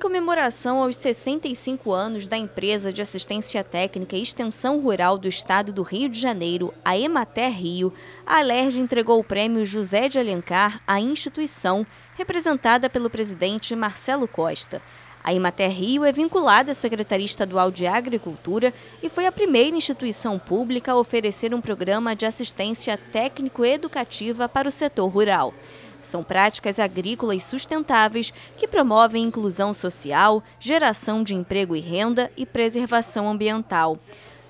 comemoração aos 65 anos da empresa de assistência técnica e extensão rural do estado do Rio de Janeiro, a Emater Rio, a Alerj entregou o prêmio José de Alencar à instituição, representada pelo presidente Marcelo Costa. A Imater Rio é vinculada à Secretaria Estadual de Agricultura e foi a primeira instituição pública a oferecer um programa de assistência técnico-educativa para o setor rural. São práticas agrícolas sustentáveis que promovem inclusão social, geração de emprego e renda e preservação ambiental.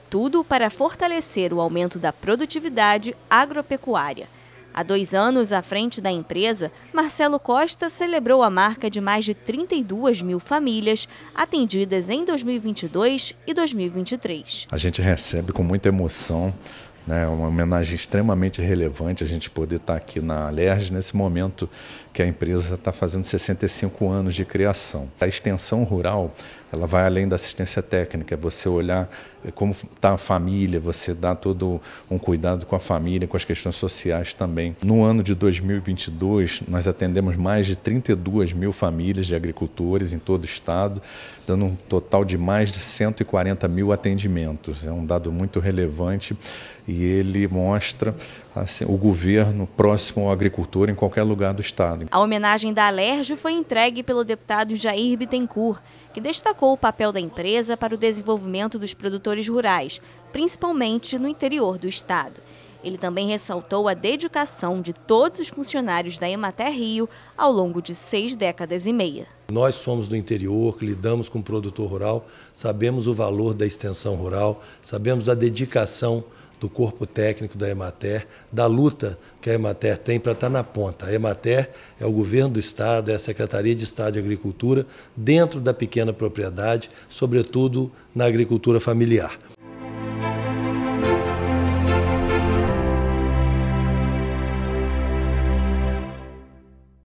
Tudo para fortalecer o aumento da produtividade agropecuária. Há dois anos à frente da empresa, Marcelo Costa celebrou a marca de mais de 32 mil famílias atendidas em 2022 e 2023. A gente recebe com muita emoção né? É uma homenagem extremamente relevante a gente poder estar tá aqui na Alerj nesse momento que a empresa está fazendo 65 anos de criação. A extensão rural ela vai além da assistência técnica, é você olhar é como está a família, você dá todo um cuidado com a família, com as questões sociais também. No ano de 2022, nós atendemos mais de 32 mil famílias de agricultores em todo o estado, dando um total de mais de 140 mil atendimentos. É um dado muito relevante e ele mostra assim, o governo próximo ao agricultor em qualquer lugar do estado. A homenagem da Alerj foi entregue pelo deputado Jair Bittencourt, que destacou o papel da empresa para o desenvolvimento dos produtores rurais, principalmente no interior do estado. Ele também ressaltou a dedicação de todos os funcionários da Emater Rio ao longo de seis décadas e meia. Nós somos do interior, que lidamos com o produtor rural, sabemos o valor da extensão rural, sabemos a dedicação do corpo técnico da Emater, da luta que a Emater tem para estar tá na ponta. A Emater é o governo do Estado, é a Secretaria de Estado de Agricultura, dentro da pequena propriedade, sobretudo na agricultura familiar.